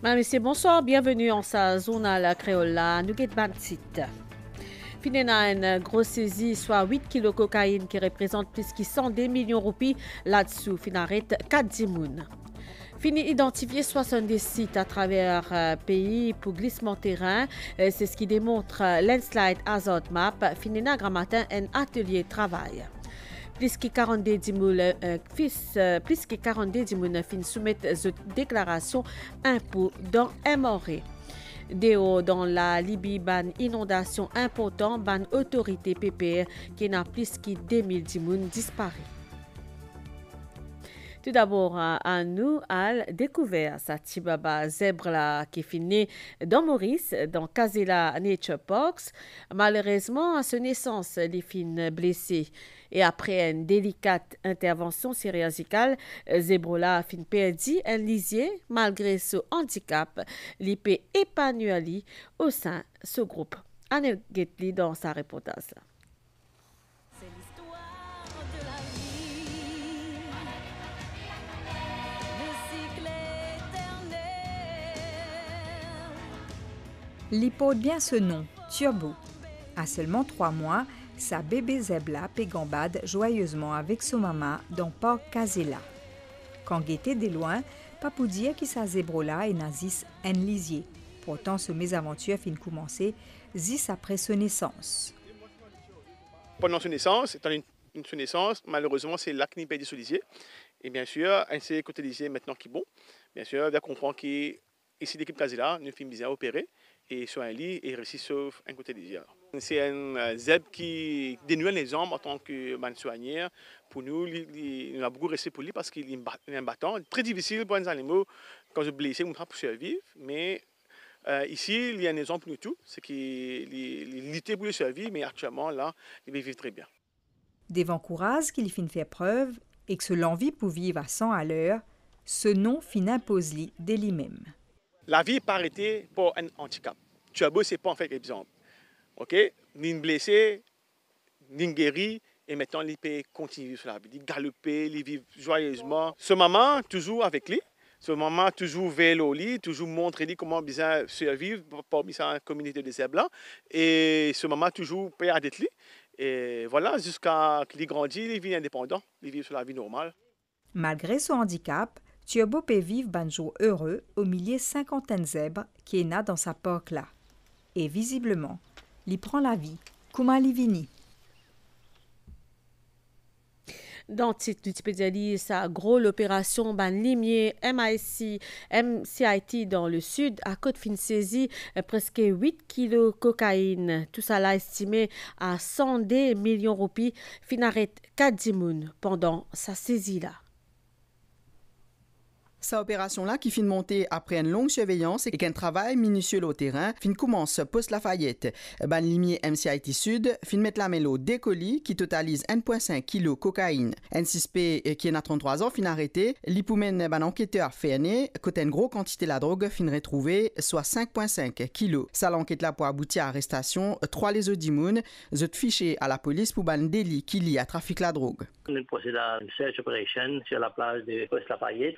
Monsieur, bonsoir. Bienvenue en sa zone à la Créola. Nous Finena, une grosse saisie, soit 8 kg de cocaïne qui représente plus de 100 millions de roupies. Là-dessous, Finaret 4 moun. Fini identifier 70 sites à travers euh, pays pour glissement terrain. Euh, c'est ce qui démontre euh, Landslide l'Enslide Hazard Map. Finena, grand matin, un atelier travail. Plus que 42 euh, euh, que 42 fin soumettent cette déclaration impôt dans Moré. haut dans la Libye ban inondation importante, ban autorité PPR qui n'a plus que 2000 disparues. Tout d'abord, nous Al découvert sa Tibaba zèbre qui finit dans Maurice, dans Casilla Nature Box. Malheureusement, à sa naissance, les fines blessées et après une délicate intervention chirurgicale, Zebrola a fin perdu un lisier malgré ce handicap, l'IP épanouie au sein de ce groupe. Anne Getli dans sa reportage. L'hypothèse bien ce nom, Turbo. À seulement trois mois, sa bébé Zebla pégambade joyeusement avec son maman dans Port kazela. Quand guetté de loin, papou qui que sa zébrola et nazis en lisier. Pourtant, ce mésaventure fin commencé zis après sa naissance. Pendant sa naissance, étant une, naissance, malheureusement, c'est l'acné qui sous lisier. Et bien sûr, ainsi côté lisier maintenant qui bon. Bien sûr, on comprend qu'ici l'équipe Casella, ne film bien opérer et sur un lit et réussit sauf un côté des yeux. C'est un euh, zèbre qui dénue les hommes en tant que soigneur. Pour nous, il, a beaucoup resté pour lui parce qu'il est un bâton. Très difficile pour les animaux quand ils sont blessés, pour survivre. Mais euh, ici, il y a un exemple pour nous tous. C'est qu'il luttait pour le survivre, mais actuellement, là, il vivent très bien. Des vents courage qu'il finit faire preuve et que l'envie pour vivre à 100 à l'heure, ce nom finit imposer dès lui-même. La vie n'est pas arrêtée pour un handicap. Tu as beau, c'est pas en fait exemple. OK Ni blessé, ni guéri, et maintenant, il peut continuer sur la vie. Il galoper, il joyeusement. Ce moment, toujours avec lui. Ce moment, toujours vers lui, toujours montrer comment bien survivre parmi sa communauté de blancs. Et ce moment, toujours père à lui. Et voilà, jusqu'à qu'il grandit, il vit indépendant, il vit sur la vie normale. Malgré son handicap, Thiobope vive jour heureux au milieu cinquantaine zèbres qui est na dans sa porte là. Et visiblement, il prend la vie, comme vini. Dans titre du sa gros l'opération Ban Limier, MIC, MCIT dans le sud, à côte fin saisie, presque 8 kilos de cocaïne. Tout ça l'a estimé à 100 millions de roupies, fin arrête 4 pendant sa saisie là. Sa opération-là qui finit de monter après une longue surveillance et qu'un travail minutieux au terrain fin commence post Lafayette. Ban limier MCIT Sud fin mettre la mélo des colis qui totalise 1,5 kg cocaïne. Un suspect euh, qui est à 33 ans fin arrêté. L'ipoumen ban enquêteur ferné côté une grosse quantité de la drogue fin retrouvée soit 5,5 kg. Sa l'enquête là pour aboutir à arrestation trois les Odimoun, zot fiché à la police pour ban délit qui lie à trafic de la drogue. une sur la plage de Post Lafayette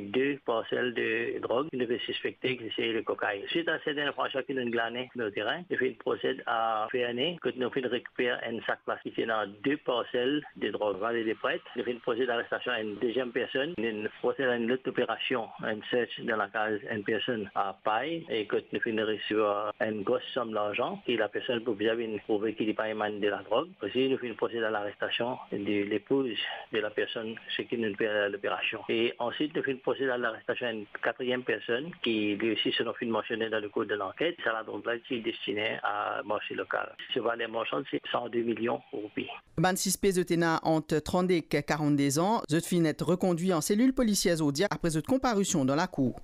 deux parcelles de drogue. Il devaient suspecter que c'est le cocaïne. Suite à cette information qu'il a glané sur le terrain, nous film procède à nez, que nous film récupérer un sac plastique dans deux parcelles de drogue. Nous les prêtres, le film à l'arrestation d'une deuxième personne. Il procède à une autre opération, un search dans la case d'une personne à Paille et que nous avons recevoir euh, une grosse somme d'argent et la personne pour bien prouver qu'il n'est pas émané de la drogue. Aussi, nous film procéder à l'arrestation de l'épouse de la personne, ce qui nous fait l'opération. Et ensuite, nous personne procédé à l'arrestation d'une quatrième personne qui lui aussi sera fut mentionné dans le cours de l'enquête. Ça donc là qui est destiné à marché local. Ce valet marchand, c'est 102 millions de roupies. 26 Zotena entre 30 et 42 ans, Zotfin est reconduit en cellule policière au après cette comparution dans la cour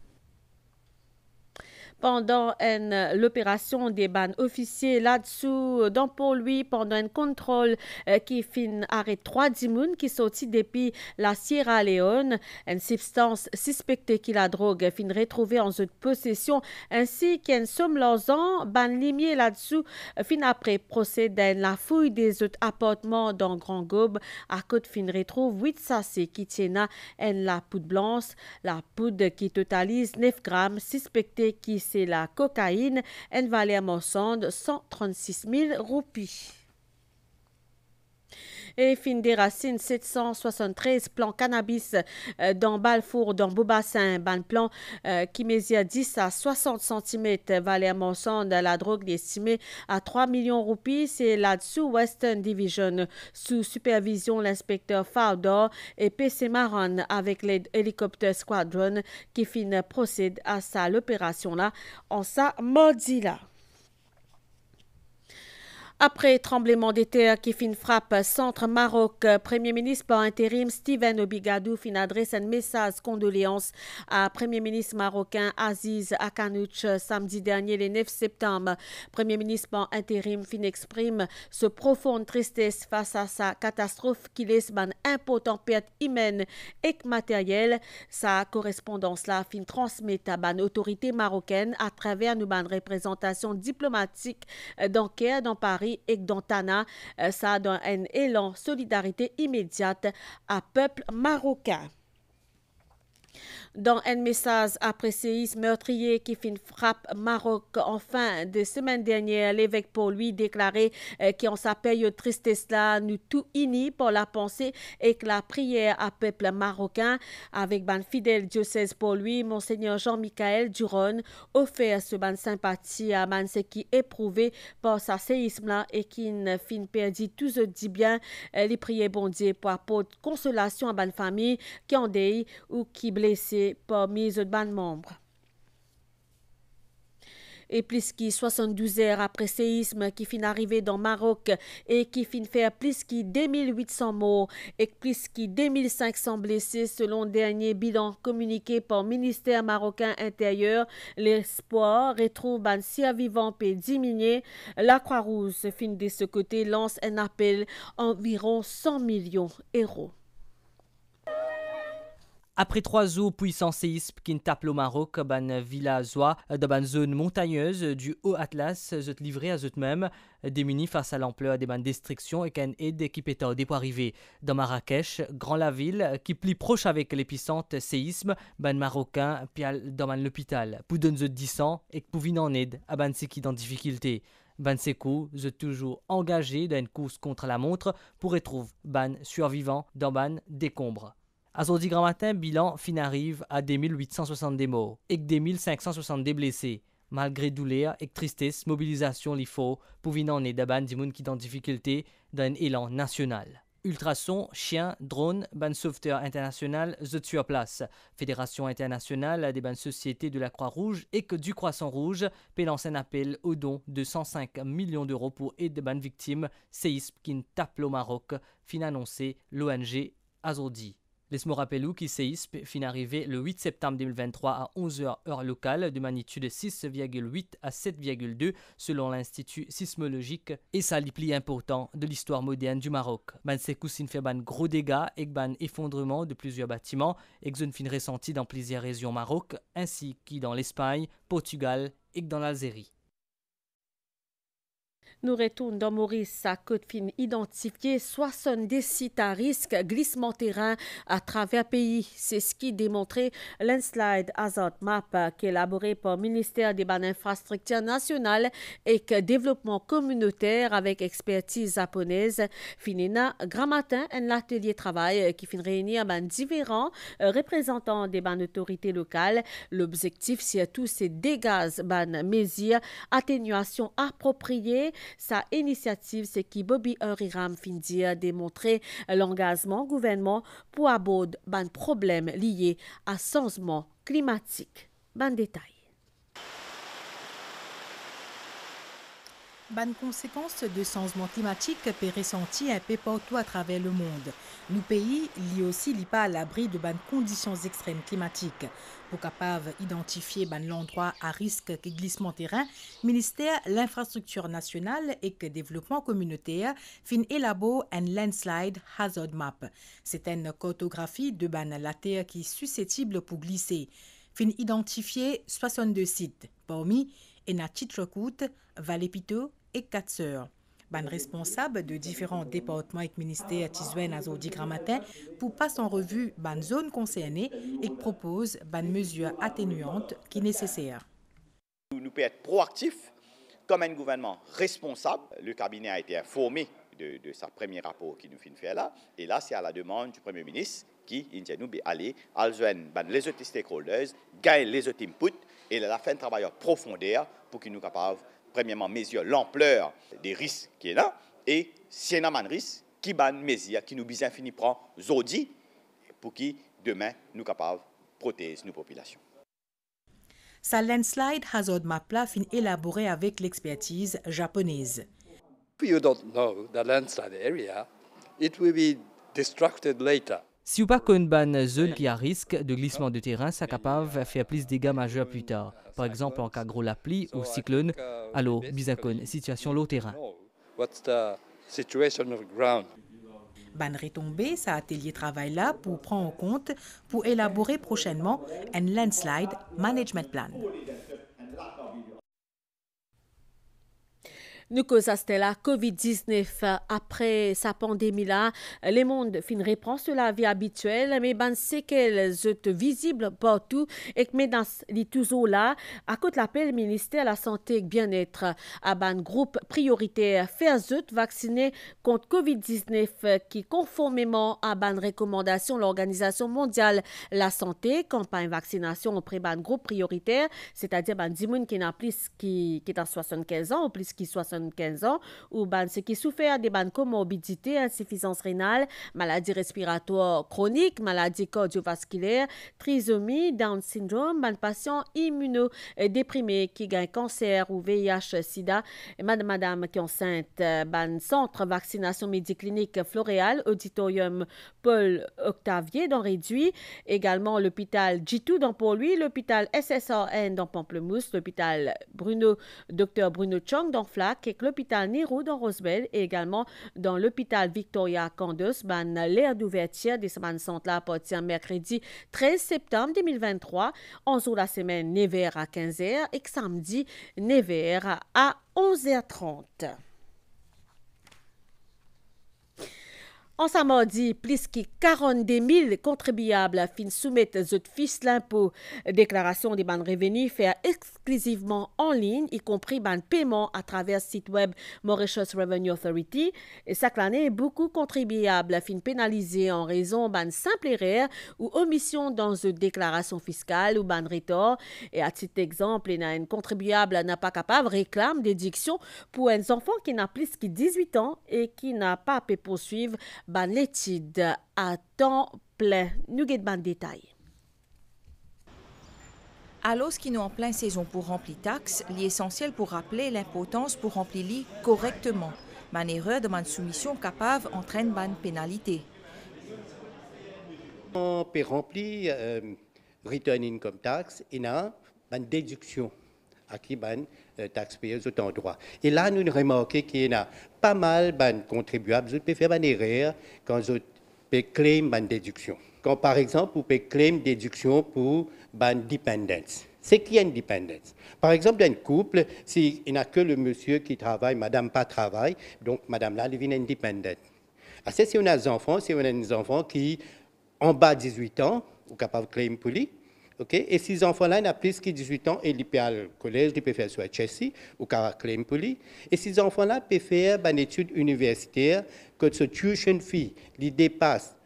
pendant euh, l'opération des bannes officiers là-dessous euh, dans pour lui pendant un contrôle euh, qui fin arrêt trois dimoun qui sorti depuis la Sierra Leone une substance suspectée qui la drogue fin retrouvée en zone possession ainsi qu'une somme lazon, ban limier là-dessous fin après procédé la fouille des autres appartements dans Grand Gobe à côté fin retrouve huit sacs qui tiennent la poudre blanche la poudre qui totalise 9 grammes suspectée qui c'est la cocaïne. valait à Mossande, 136 000 roupies et des racines, 773, plans cannabis euh, dans Balfour, dans Boubassin, plan qui euh, mesure 10 à 60 cm, Valère de la drogue estimée à 3 millions roupies, c'est là-dessous Western Division, sous supervision l'inspecteur Fardor et PC Maron avec l'hélicoptère Squadron qui fin procède à sa l'opération là, en sa maudit là. Après tremblement de terre qui fait frappe centre Maroc, Premier ministre par intérim Steven fin adresse un message condoléances à Premier ministre marocain Aziz Akanouch samedi dernier le 9 septembre. Premier ministre par intérim fin exprime sa profonde tristesse face à sa catastrophe qui laisse une importante perte humaine et matérielle. Sa correspondance là fin transmet à ban autorité marocaine à travers une représentation diplomatique d'enquête dans Paris et et euh, Ça donne un élan solidarité immédiate à peuple marocain. Dans un message après séisme meurtrier qui fait une frappe Maroc en fin de semaine dernière, l'évêque pour lui déclarait euh, sa sa s'appelle tristesse là, nous tout unis pour la pensée et que la prière à peuple marocain. Avec ban fidèle diocèse pour lui, Monseigneur jean michel Duron offert ce ban sympathie à man qui éprouvé par sa séisme là et qui ne fin perdit tout ce dit bien euh, les prières bon Dieu pour apporter consolation à ban famille qui en des ou qui blessé par parmi les ban membres. Et plus qui 72 heures après séisme qui finit arrivé dans Maroc et qui fin faire plus 2 2800 morts et plus 2 2500 blessés selon dernier bilan communiqué par ministère marocain intérieur, l'espoir retrouve un survivant et diminué. La Croix-Rouge finit de ce côté lance un appel environ 100 millions d'euros. Après trois eaux puissants séismes qui tapent au Maroc, ban villageois de ban zone montagneuse du Haut Atlas se livré à eux-mêmes, démunis face à l'ampleur des ban destructions et qu'un aide qui au dépôt arrivé. Dans Marrakech, grand la ville qui plie proche avec l'épicente séisme, ban marocain pial dans l'hôpital. Poudon de 10 ans et venir en aide à ban qui dans difficulté. Ban Sekou, toujours engagé dans une course contre la montre pour retrouver Ban survivant dans Ban décombres. Azordi Grand Matin, bilan, fin arrive à des 1870 morts et des blessés. Malgré douleur et tristesse, mobilisation l'il faut pour venir en des gens qui sont en difficulté d'un élan national. Ultrason, chien, drone, ban sauveteur international, The Tueur Place, Fédération internationale des bannes sociétés de la Croix-Rouge et que du Croissant-Rouge lance un appel au don de 105 millions d'euros pour aider ban victimes séisme qui tape au Maroc, fin annoncé l'ONG Azourdi rappeler rappelou qui séisme fin arrivé le 8 septembre 2023 à 11h heure locale de magnitude 6,8 à 7,2 selon l'Institut sismologique et ça important de l'histoire moderne du Maroc. Ban Sekoussine fait ban gros dégâts et ban effondrement de plusieurs bâtiments et zone fin ressenti dans plusieurs régions Maroc ainsi que dans l'Espagne, Portugal et dans l'Algérie. Nous retournons dans Maurice à Côte-Fine, identifié 70 sites à risque glissement terrain à travers pays. C'est ce qui démontrait l'inslide Hazard Map élaboré par le ministère des Infrastructures Nationales et Développement Communautaire avec expertise japonaise. Finina, grand matin, un atelier travail qui finit réunir ben, différents euh, représentants des autorités locales. L'objectif, c'est tous ban mesures, atténuation appropriée sa initiative, c'est qui Bobby finit a démontrer l'engagement gouvernement pour aborder ban problèmes liés à changement climatique. Ban détail. Ban conséquences de changement climatique sont ressenti un peu partout à travers le monde. Nos pays, li aussi, li pas à l'abri de ban conditions extrêmes climatiques pour capable identifier ben, l'endroit à risque de glissement terrain, ministère l'infrastructure nationale et que développement communautaire fin élabore un landslide hazard map. C'est une cartographie de ben, la terre qui est susceptible de glisser. Fin identifié 62 sites, parmi et na et 4 ban responsable de différents départements et ministères Tizouen à Zodi Gramatin pour passer en revue ban zone concernée et propose ban mesures atténuantes qui nécessaires. Nous pouvons être proactifs comme un gouvernement responsable. Le cabinet a été informé de, de sa premier rapport qui nous fait faire là. Et là, c'est à la demande du Premier ministre qui, il nous ben, aller, les autres stakeholders, gagner les autres inputs et la fin de travail profondeur pour qu'ils nous capables premièrement, mesure l'ampleur des risques qui est là, et si y a un risque, qui ban mesure, qui nous bise infini prend, zodi, pour qui demain nous capables protéger nos populations. Sa landslide hazard map là fin élaborée avec l'expertise japonaise. If you don't know the landslide area, it will be destructed later. Si pas ban zone qui a risque de glissement de terrain, ça capable faire plus de dégâts majeurs plus tard. Par exemple, en cas gros la ou cyclone, alors, Bizakon, situation l'eau terrain. Ban retombé, sa atelier travaille là pour prendre en compte, pour élaborer prochainement un landslide management plan. Nous causons la COVID-19 après sa pandémie là, le monde une réponse sur la vie habituelle, mais ben c'est qu'elle est visible partout et que dans les toujours là, à côté l'appel ministère de la Santé et Bien-être à ah un ben, groupe prioritaire faire vacciner contre COVID-19 qui conformément à ban recommandation l'Organisation mondiale la santé campagne vaccination auprès ban groupe prioritaire, c'est-à-dire ban qui n'a plus qui qui est à 75 ans ou plus qui 60 15 ans, ou ban ceux qui souffrent des ban comorbidités, insuffisance rénale, maladie respiratoire chroniques, maladie cardiovasculaire, trisomie, Down syndrome, ban patient déprimés qui gagnent cancer ou VIH, sida, madame, madame qui enceinte, ban centre vaccination médiclinique Floréal, auditorium Paul Octavier dans Réduit, également l'hôpital Jitu dans Pour lui, l'hôpital SSRN dans Pamplemousse, l'hôpital Bruno, docteur Bruno Chong dans Flac, l'hôpital Nero dans Roosevelt et également dans l'hôpital Victoria Candus Ban l'air d'ouverture des semaines sont là partir mercredi 13 septembre 2023, 11 jours la semaine Nevers à 15h et samedi Nevers à 11h30. En samedi, plus que 42 000 contribuables fin soumettent cette l'impôt. Déclaration des bandes revenus fait exclusivement en ligne, y compris ban paiement à travers site web Mauritius Revenue Authority. Et chaque année, beaucoup contribuables fin pénalisés en raison ban simple erreur ou omission dans une déclaration fiscale ou ban retour. Et à titre d'exemple, un contribuable n'a pas capable réclame déduction pour un enfant qui n'a plus que 18 ans et qui n'a pas pu poursuivre dans l'étude à temps plein. Nous avons en détail. Alors qui nous en plein saison pour remplir taxes, l'essentiel pour rappeler l'importance pour remplir lit correctement. Man erreur de man soumission capable entraîne une pénalité. On peut remplir euh, return income tax et une déduction à qui ben, euh, pays en droit. Et là, nous remarquons qu'il y a pas mal de contribuables qui peuvent faire une erreur quand ils claim une déduction. Quand, par exemple, vous pouvez claim une déduction pour une dépendance. C'est qui une dépendance Par exemple, dans un couple, s'il si n'y a que le monsieur qui travaille, madame pas travaille, donc madame là devient indépendante. Ah, c'est si on a des enfants, si on a des enfants qui, en bas de 18 ans, ou capable de claim pour lui, et ces enfants-là, ils y plus que 18 ans, et ils peuvent aller au collège, ils peuvent faire soit à Chelsea ou à Et ces enfants-là peuvent faire une étude universitaire que ce tuition fee, il dépasse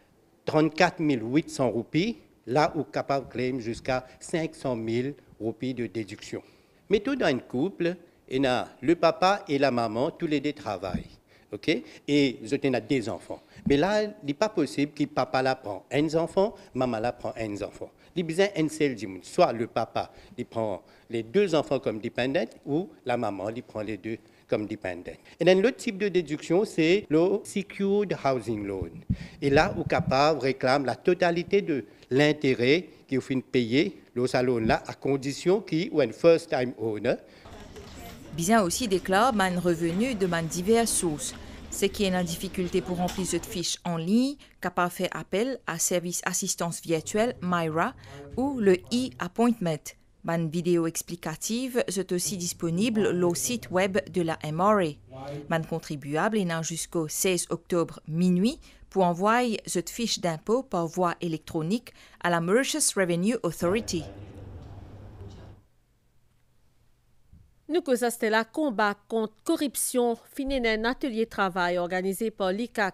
34 800 roupies, là où capable claim jusqu'à 500 000 roupies de déduction. Mais tout dans un couple, il y a le papa et la maman, tous les deux travaillent. OK Et je tenais des enfants. Mais là, il n'est pas possible que papa la prend un enfant, maman la prend un enfant. Il besoin un seul Soit le papa, il prend les deux enfants comme dépendants ou la maman, il prend les deux comme dépendants. Et l'autre type de déduction, c'est le Secured Housing Loan. Et là, où capable réclame la totalité de l'intérêt qu'il faut payer le salon là, à condition qu'il soit un first-time owner, Bizin aussi déclare man revenu de man diverses sources, ce qui est la difficulté pour remplir cette fiche en ligne, pas fait appel à service assistance virtuelle Myra ou le e-appointment. Man vidéo explicative est aussi disponible le site web de la MRA. Man contribuable est jusqu'au 16 octobre minuit pour envoyer cette fiche d'impôt par voie électronique à la Mauritius Revenue Authority. Nous constatons la combat contre corruption finit un atelier travail organisé par l'ICA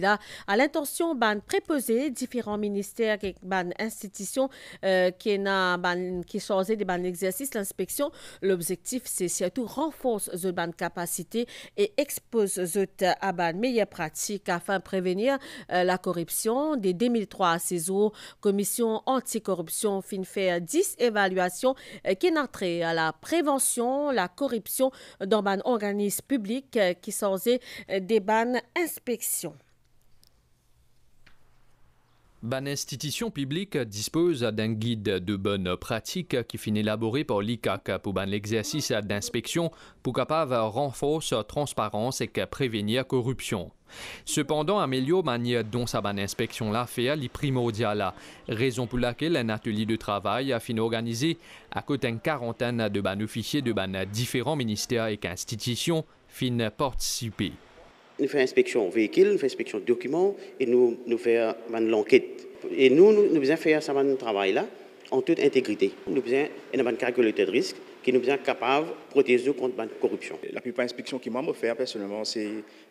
là à l'intention de préposer différents ministères et institutions euh, qui na ban qui d'inspection. de ban exercice. l'inspection l'objectif c'est surtout renforce les ban capacité et expose à ban meilleures pratiques afin de prévenir euh, la corruption des 2003 à ces jours commission anticorruption fin faire 10 évaluations euh, qui qui n'entrée à la prévention la corruption dans un organisme public euh, qui sortait euh, des ban inspections. Ban institution publique dispose d'un guide de bonnes pratiques qui fut élaboré par l'ICAC pour ben, l'exercice d'inspection pour capable renforcer transparence et prévenir corruption. Cependant, la manière dont sa inspection l'a fait, primordial, primordiale, raison pour laquelle un atelier de travail a fini organisé à côté d'une quarantaine de officiers de ban différents ministères et institutions fin participer. Nous faisons inspection véhicule, nous faisons inspection documents et nous, nous faisons l'enquête. Et nous, nous, faisons faire ce travail-là en toute intégrité. Nous faisons une bonne de risque qui nous vient capables de protéger contre la corruption. La plupart des inspections qui m'a offert personnellement, c'est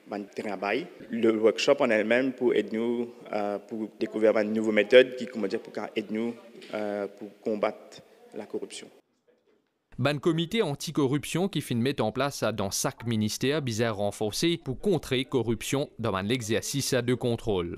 le travail, le workshop en elle-même pour aider nous euh, pour découvrir de nouvelles méthodes qui comment dire, pour aider nous euh, pour combattre la corruption. Ban comité anticorruption qui fin mettre en place dans sac ministère bizarre renforcé pour contrer corruption dans l'exercice de contrôle.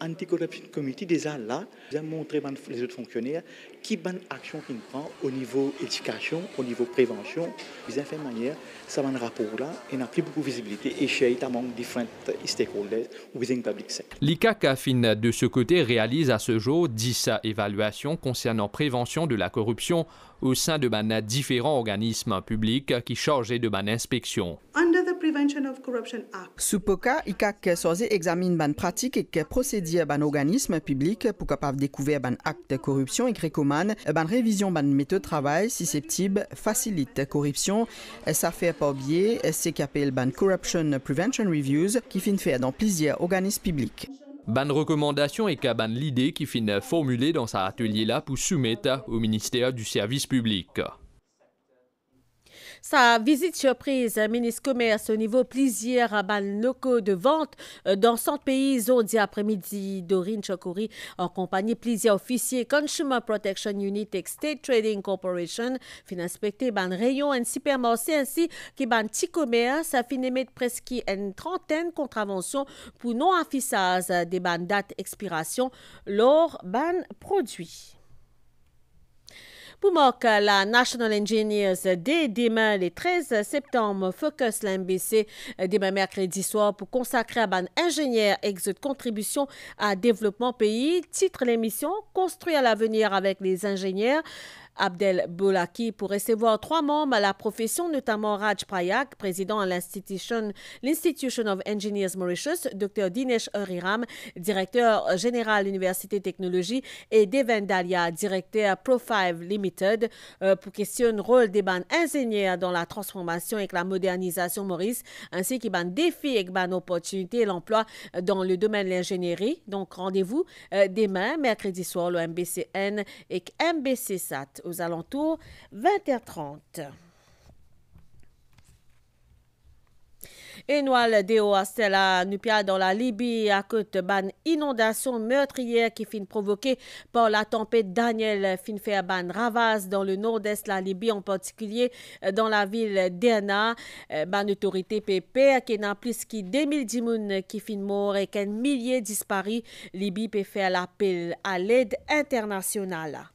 Anti-Corruption Committee, déjà là, nous montré les autres fonctionnaires qui bonne action prend au niveau éducation, au niveau prévention. Ils ont fait manière, ça va rapport là, et n'a plus beaucoup visibilité, et chez among différents stakeholders ou public sector. L'ICAC fin de ce côté réalise à ce jour 10 évaluations concernant prévention de la corruption au sein de différents organismes publics qui chargés de ban inspection. Prevention of Corruption Act. Supoka, ikak examine ban pratique et procédure ban organisme public pour capable découvrir ban actes de corruption et grécomane, eh ban révision ban méthode travail susceptible facilite corruption, eh, ça fait par biais, c'est qu'appelle ban Corruption Prevention Reviews qui fin fait dans plusieurs organismes publics. Ban recommandation et ban l'idée qui fin formulée dans cet atelier là pour soumettre au ministère du service public. Sa visite surprise, ministre Commerce au niveau plusieurs ban locaux de vente euh, dans son pays aujourd'hui après-midi. Dorine Chokori, en compagnie plusieurs officiers Consumer Protection Unit et State Trading Corporation, fin inspecté ban rayon et supermarché ainsi que ban petit commerce, a fin émettre presque une trentaine de contraventions pour non-affichage des ban date expiration lors ban produits. Pour la National Engineers dès demain le 13 septembre, Focus l'MBC demain mercredi soir pour consacrer à ban ingénieur exode contribution à développement pays. Titre l'émission Construire l'avenir avec les ingénieurs. Abdel Boulaki pour recevoir trois membres à la profession, notamment Raj Prayak, président à l'Institution of Engineers Mauritius, Dr Dinesh Oriram, directeur général Université Technologie, et Devin Dalia, directeur Pro5 Limited, euh, pour questionner le rôle des banques ingénieurs dans la transformation et la modernisation maurice, ainsi que ban défis et ban opportunités et l'emploi dans le domaine de l'ingénierie. Donc rendez-vous euh, demain, mercredi soir, le MBCN et MBC SAT aux alentours 20h30. Énoil de Stella Nupia dans la Libye à côté ban inondation meurtrière qui finit provoquée par la tempête Daniel fin faire ban ravas dans le nord-est la Libye en particulier euh, dans la ville d'Erna euh, ban autorité PP qui n'a plus qui 2000 dimoun qui fin mort et qu'un millier disparu Libye peut faire l'appel à l'aide internationale.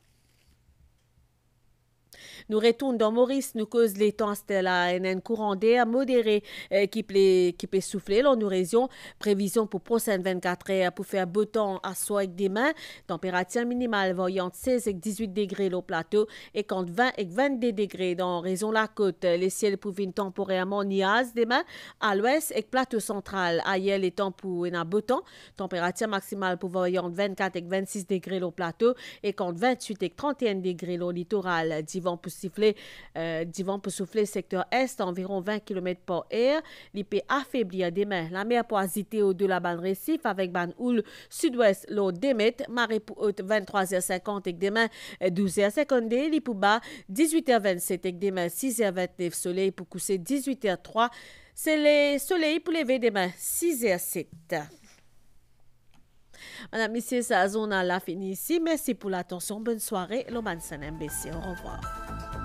Nous retournons dans Maurice, nous cause les temps de la un courant d'air modéré euh, qui peut souffler dans nos régions. Prévision pour prochaines 24 heures pour faire beau temps à soi avec des mains. Température minimale voyant 16 et 18 degrés au plateau et quand 20 et 22 degrés dans raison la côte. Les ciels pouvant temporairement des demain à l'ouest et plateau central. Ailleurs les temps pour un beau temps. Température maximale pour voyant 24 et 26 degrés au plateau et quand 28 et 31 degrés au littoral. Divan pour siffler, euh, divan pour souffler secteur est, environ 20 km par heure. L'IP affaiblir demain. La mer pour hésiter au-delà banne récif avec banne houle sud-ouest, l'eau démet, marée pour 23h50 et demain 12 h 50 L'IPUBA 18h27 et demain 6h29, soleil pour coucher 18h03. C'est le soleil pour lever demain 6h07. Madame, Monsieur, sa zone la fin ici. Merci pour l'attention. Bonne soirée. Loman MBC. Au revoir.